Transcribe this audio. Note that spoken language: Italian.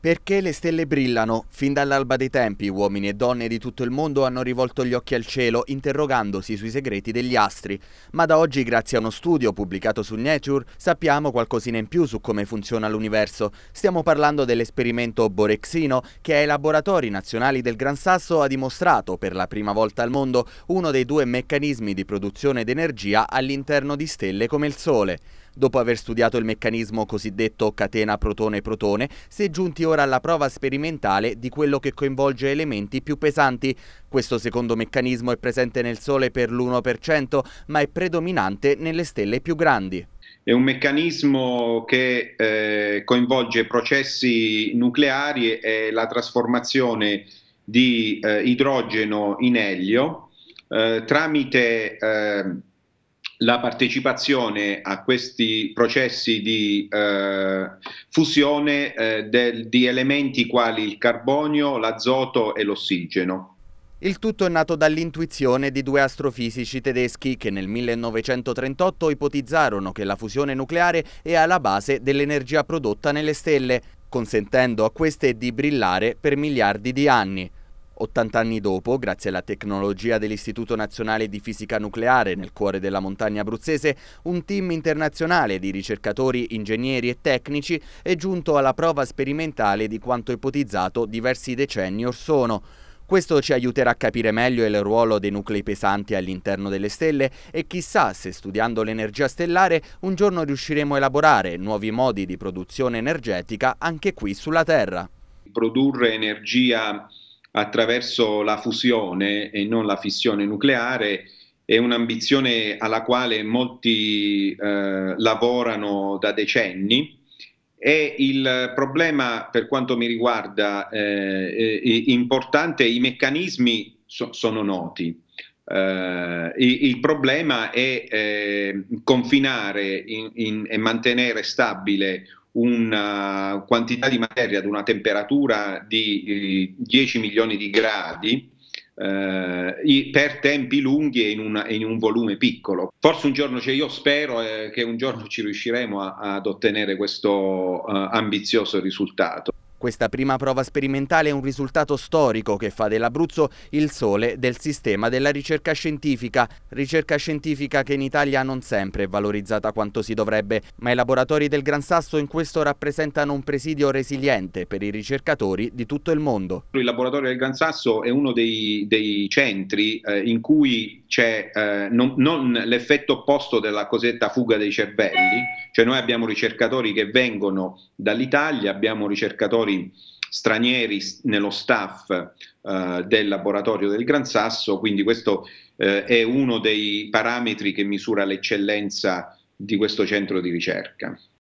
Perché le stelle brillano? Fin dall'alba dei tempi uomini e donne di tutto il mondo hanno rivolto gli occhi al cielo interrogandosi sui segreti degli astri, ma da oggi grazie a uno studio pubblicato su Nature sappiamo qualcosina in più su come funziona l'universo. Stiamo parlando dell'esperimento Borexino che ai laboratori nazionali del Gran Sasso ha dimostrato per la prima volta al mondo uno dei due meccanismi di produzione d'energia all'interno di stelle come il Sole. Dopo aver studiato il meccanismo cosiddetto catena protone-protone, si è giunti ora alla prova sperimentale di quello che coinvolge elementi più pesanti. Questo secondo meccanismo è presente nel Sole per l'1%, ma è predominante nelle stelle più grandi. È un meccanismo che eh, coinvolge processi nucleari e la trasformazione di eh, idrogeno in elio eh, tramite ehm, la partecipazione a questi processi di eh, fusione eh, del, di elementi quali il carbonio, l'azoto e l'ossigeno. Il tutto è nato dall'intuizione di due astrofisici tedeschi che nel 1938 ipotizzarono che la fusione nucleare è alla base dell'energia prodotta nelle stelle, consentendo a queste di brillare per miliardi di anni. 80 anni dopo, grazie alla tecnologia dell'Istituto Nazionale di Fisica Nucleare nel cuore della montagna abruzzese, un team internazionale di ricercatori, ingegneri e tecnici è giunto alla prova sperimentale di quanto ipotizzato diversi decenni or sono. Questo ci aiuterà a capire meglio il ruolo dei nuclei pesanti all'interno delle stelle e chissà se studiando l'energia stellare un giorno riusciremo a elaborare nuovi modi di produzione energetica anche qui sulla Terra. Produrre energia attraverso la fusione e non la fissione nucleare è un'ambizione alla quale molti eh, lavorano da decenni e il problema per quanto mi riguarda eh, eh importante, i meccanismi so, sono noti. Eh, il problema è eh, confinare e mantenere stabile una quantità di materia ad una temperatura di 10 eh, milioni di gradi eh, per tempi lunghi e in, una, in, un volume piccolo. Forse un giorno, cioè io spero eh, che un giorno ci riusciremo a, ad ottenere questo eh, ambizioso risultato. Questa prima prova sperimentale è un risultato storico che fa dell'Abruzzo il sole del sistema della ricerca scientifica, ricerca scientifica che in Italia non sempre è valorizzata quanto si dovrebbe, ma i laboratori del Gran Sasso in questo rappresentano un presidio resiliente per i ricercatori di tutto il mondo. Il laboratorio del Gran Sasso è uno dei, dei centri eh, in cui c'è eh, non, non l'effetto opposto della cosiddetta fuga dei cervelli, cioè noi abbiamo ricercatori che vengono dall'Italia, abbiamo ricercatori professori stranieri nello staff eh, del laboratorio del Gran Sasso, quindi questo eh, è uno dei parametri che misura l'eccellenza di questo centro di ricerca.